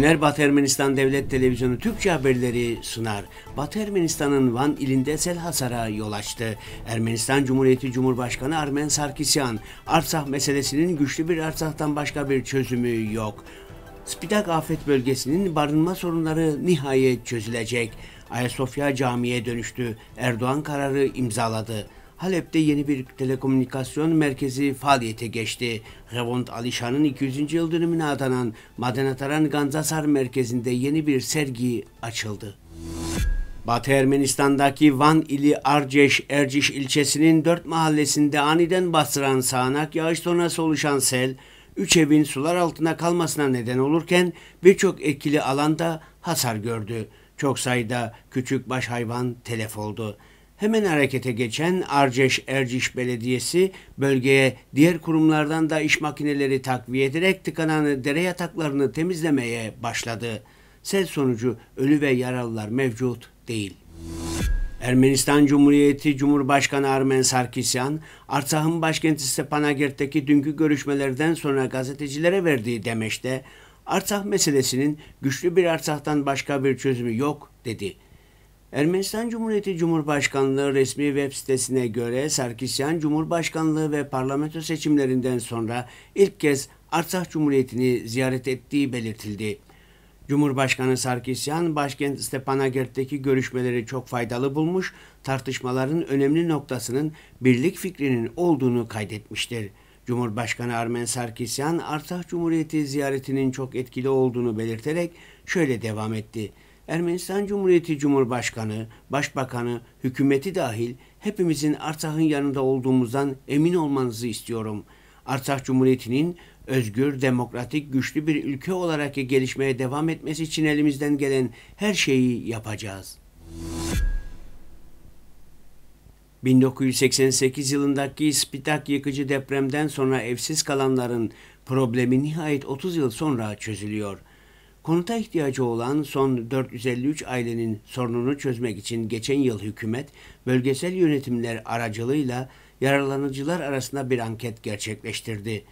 günler Batı Ermenistan Devlet Televizyonu Türkçe haberleri sunar. Batı Ermenistan'ın Van ilinde sel hasara yol açtı. Ermenistan Cumhuriyeti Cumhurbaşkanı Armen Sarkisyan, Artsah meselesinin güçlü bir Arsah'tan başka bir çözümü yok. Spitak afet bölgesinin barınma sorunları nihayet çözülecek. Ayasofya camiiye dönüştü. Erdoğan kararı imzaladı. Halep'te yeni bir telekomünikasyon merkezi faaliyete geçti. Revond Alişan'ın 200. yıl dönümüne adanan Madenataran Ganzasar merkezinde yeni bir sergi açıldı. Batı Ermenistan'daki Van ili Arceş Erciş ilçesinin dört mahallesinde aniden bastıran sağanak yağış sonrası oluşan sel, üç evin sular altında kalmasına neden olurken birçok etkili alanda hasar gördü. Çok sayıda küçük baş hayvan telef oldu. Hemen harekete geçen Arceş Erciş Belediyesi bölgeye diğer kurumlardan da iş makineleri takviye ederek tıkanan dere yataklarını temizlemeye başladı. Sel sonucu ölü ve yaralılar mevcut değil. Ermenistan Cumhuriyeti Cumhurbaşkanı Armen Sarkisyan, Artsakh'ın başkenti Stepanakert'teki dünkü görüşmelerden sonra gazetecilere verdiği demeçte Artsakh meselesinin güçlü bir Artsakh'tan başka bir çözümü yok dedi. Ermenistan Cumhuriyeti Cumhurbaşkanlığı resmi web sitesine göre Sarkisyan Cumhurbaşkanlığı ve parlamento seçimlerinden sonra ilk kez Artsakh Cumhuriyeti'ni ziyaret ettiği belirtildi. Cumhurbaşkanı Sarkisyan, başkent Stepanakert'teki görüşmeleri çok faydalı bulmuş, tartışmaların önemli noktasının birlik fikrinin olduğunu kaydetmiştir. Cumhurbaşkanı Armen Sarkisyan, Artsakh Cumhuriyeti ziyaretinin çok etkili olduğunu belirterek şöyle devam etti. Ermenistan Cumhuriyeti Cumhurbaşkanı, Başbakanı, hükümeti dahil hepimizin Artah'ın yanında olduğumuzdan emin olmanızı istiyorum. Artah Cumhuriyeti'nin özgür, demokratik, güçlü bir ülke olarak gelişmeye devam etmesi için elimizden gelen her şeyi yapacağız. 1988 yılındaki Spitak yıkıcı depremden sonra evsiz kalanların problemi nihayet 30 yıl sonra çözülüyor. Konuta ihtiyacı olan son 453 ailenin sorununu çözmek için geçen yıl hükümet bölgesel yönetimler aracılığıyla yararlanıcılar arasında bir anket gerçekleştirdi.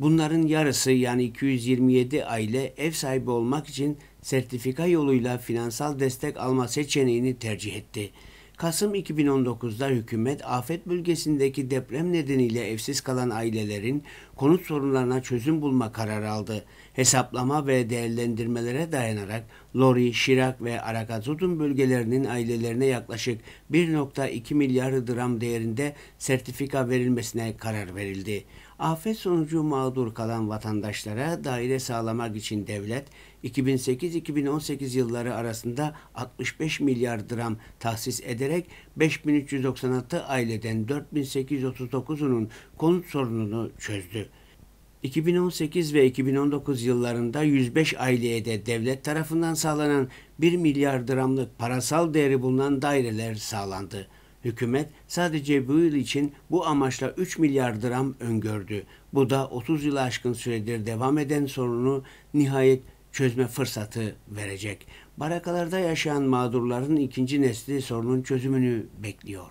Bunların yarısı yani 227 aile ev sahibi olmak için sertifika yoluyla finansal destek alma seçeneğini tercih etti. Kasım 2019'da hükümet afet bölgesindeki deprem nedeniyle evsiz kalan ailelerin konut sorunlarına çözüm bulma kararı aldı. Hesaplama ve değerlendirmelere dayanarak Lori, Şirak ve Arakazudun bölgelerinin ailelerine yaklaşık 1.2 milyar dram değerinde sertifika verilmesine karar verildi. Afet sonucu mağdur kalan vatandaşlara daire sağlamak için devlet 2008-2018 yılları arasında 65 milyar dram tahsis ederek 5396 aileden 4839'unun konut sorununu çözdü. 2018 ve 2019 yıllarında 105 aileye de devlet tarafından sağlanan 1 milyar dramlık parasal değeri bulunan daireler sağlandı. Hükümet sadece bu yıl için bu amaçla 3 milyar dram öngördü. Bu da 30 yılı aşkın süredir devam eden sorunu nihayet çözme fırsatı verecek. Barakalarda yaşayan mağdurların ikinci nesli sorunun çözümünü bekliyor.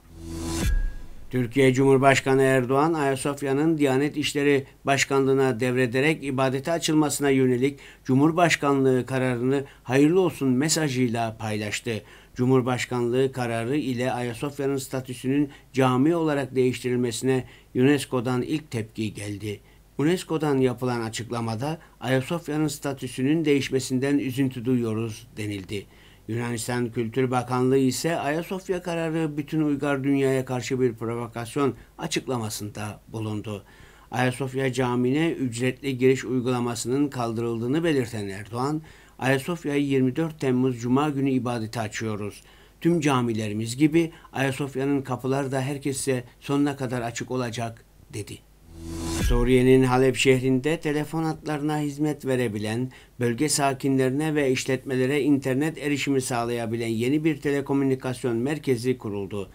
Türkiye Cumhurbaşkanı Erdoğan, Ayasofya'nın Diyanet İşleri Başkanlığı'na devrederek ibadete açılmasına yönelik Cumhurbaşkanlığı kararını hayırlı olsun mesajıyla paylaştı. Cumhurbaşkanlığı kararı ile Ayasofya'nın statüsünün cami olarak değiştirilmesine UNESCO'dan ilk tepki geldi. UNESCO'dan yapılan açıklamada Ayasofya'nın statüsünün değişmesinden üzüntü duyuyoruz denildi. Yunanistan Kültür Bakanlığı ise Ayasofya kararı bütün uygar dünyaya karşı bir provokasyon açıklamasında bulundu. Ayasofya Camii'ne ücretli giriş uygulamasının kaldırıldığını belirten Erdoğan, Ayasofya'yı 24 Temmuz Cuma günü ibadete açıyoruz. Tüm camilerimiz gibi Ayasofya'nın kapıları da herkese sonuna kadar açık olacak dedi. Suriye'nin Halep şehrinde telefon hatlarına hizmet verebilen, bölge sakinlerine ve işletmelere internet erişimi sağlayabilen yeni bir telekomünikasyon merkezi kuruldu.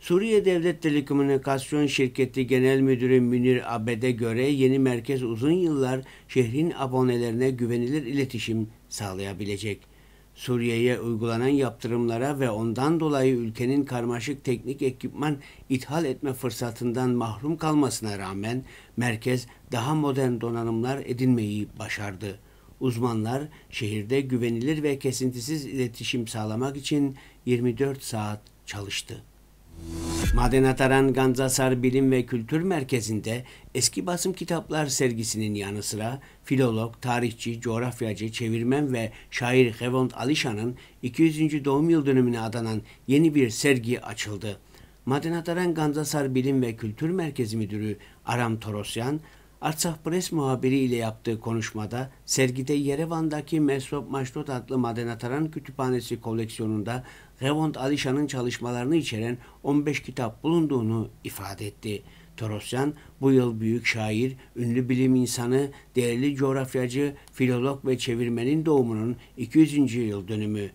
Suriye Devlet Telekomünikasyon Şirketi Genel Müdürü Münir Abed'e göre yeni merkez uzun yıllar şehrin abonelerine güvenilir iletişim sağlayabilecek. Suriye'ye uygulanan yaptırımlara ve ondan dolayı ülkenin karmaşık teknik ekipman ithal etme fırsatından mahrum kalmasına rağmen merkez daha modern donanımlar edinmeyi başardı. Uzmanlar şehirde güvenilir ve kesintisiz iletişim sağlamak için 24 saat çalıştı. Madenataran Ganzasar Bilim ve Kültür Merkezi'nde eski basım kitaplar sergisinin yanı sıra filolog, tarihçi, coğrafyacı, çevirmen ve şair Hevont Alişan'ın 200. doğum yıl dönümüne adanan yeni bir sergi açıldı. Madenataran Ganzasar Bilim ve Kültür Merkezi Müdürü Aram Torosyan, Artsakh Press muhabiriyle yaptığı konuşmada sergide Yerevan'daki Mesop Maştot adlı Madenataran Kütüphanesi koleksiyonunda Revond Alişan'ın çalışmalarını içeren 15 kitap bulunduğunu ifade etti. Torosyan bu yıl büyük şair, ünlü bilim insanı, değerli coğrafyacı, filolog ve çevirmenin doğumunun 200. yıl dönümü.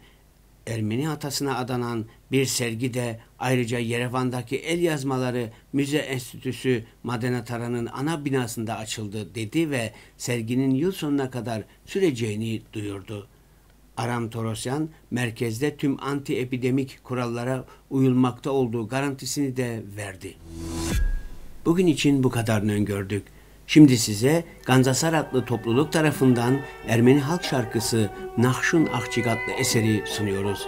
Ermeni atasına adanan bir sergi de ayrıca Yerevan'daki el yazmaları Müze Enstitüsü Madena Taran'ın ana binasında açıldı dedi ve serginin yıl sonuna kadar süreceğini duyurdu. Aram Torosyan merkezde tüm anti-epidemik kurallara uyulmakta olduğu garantisini de verdi. Bugün için bu kadarını öngördük. Şimdi size Ganzasar adlı topluluk tarafından Ermeni halk şarkısı Nahşun Ahçık eseri sunuyoruz.